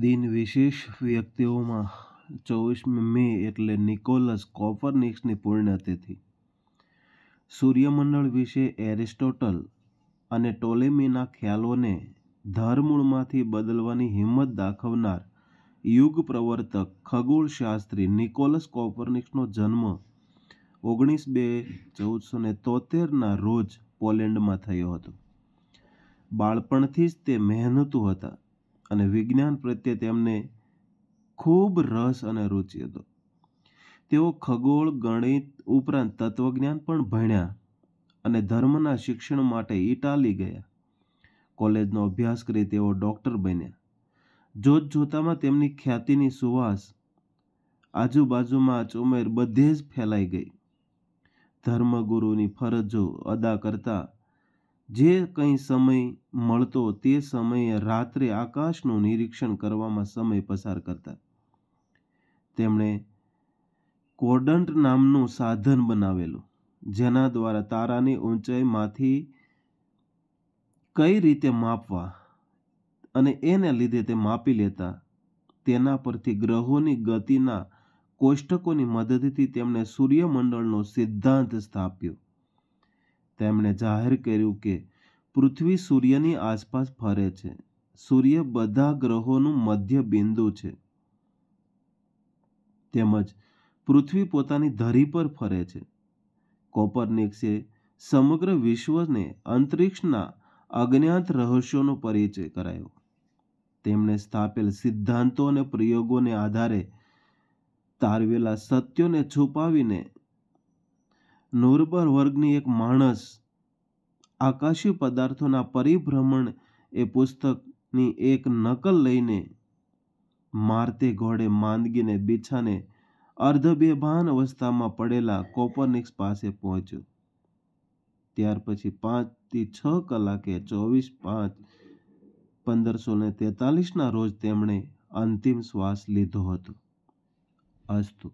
દિન વિશેષ વ્યક્તિઓમાં ચોવીસમી મે એટલે નિકોલસ કોપરનિક્સની પુણ્યતિથિ સૂર્યમંડળ વિશે એરિસ્ટોટલ અને ટોલેમીના ખ્યાલોને ધરમૂળમાંથી બદલવાની હિંમત દાખવનાર યુગ પ્રવર્તક ખગોળશાસ્ત્રી નિકોલસ કોપરનિક્સનો જન્મ ઓગણીસ બે ચૌદસો ને તોતેરના રોજ પોલેન્ડમાં થયો હતો બાળપણથી જ તે મહેનતુ હતા અને વિજ્ઞાન પ્રત્યે તેમને ખૂબ રસ અને રુચિ હતો તેઓ ખગોળ ગણિત ઉપરાંત તત્વજ્ઞાન પણ ભણ્યા અને ધર્મના શિક્ષણ માટે ઇટાલી ગયા કોલેજનો અભ્યાસ કરી તેઓ ડૉક્ટર બન્યા જોત જોતામાં તેમની ખ્યાતિની સુવાસ આજુબાજુમાં ચોમેર બધે જ ફેલાઈ ગઈ ધર્મગુરુની ફરજો અદા કરતા જે કંઈ સમય મળતો તે સમયે રાત્રે આકાશનું નિરીક્ષણ કરવામાં સમય પસાર કરતા તેમણે કોડન્ટ નામનું સાધન બનાવેલું જેના દ્વારા તારાની ઊંચાઈમાંથી કઈ રીતે માપવા અને એને લીધે તે માપી લેતા તેના પરથી ગ્રહોની ગતિના કોષ્ટકોની મદદથી તેમણે સૂર્યમંડળનો સિદ્ધાંત સ્થાપ્યો તેમણે જાહેર કર્યું કે પૃથ્વી સૂર્યની આસપાસ ફરે છે સૂર્ય બધા ગ્રહોનું મધ્ય બિંદુ છે તેમજ પૃથ્વી પોતાની ધરી પર ફરે છે કોપરનિક્સે સમગ્ર વિશ્વને અંતરિક્ષના અજ્ઞાત રહસ્યોનો પરિચય કરાયો તેમણે સ્થાપેલ સિદ્ધાંતો અને પ્રયોગોને આધારે તારવેલા સત્યોને છુપાવીને નૂરબર વર્ગની એક માણસ આકાશી પદાર્થોના પરિભ્રમણ એ પુસ્તકની એક નકલ લઈને મારતે ઘોડે માંદગીને બીછાને અર્ધ બેભાન અવસ્થામાં પડેલા કોપરનિક્સ પાસે પહોંચ્યો ત્યાર પછી પાંચથી છ કલાકે ચોવીસ પાંચ પંદરસો ને તેતાલીસના રોજ તેમણે અંતિમ શ્વાસ લીધો હતો અસ્તુ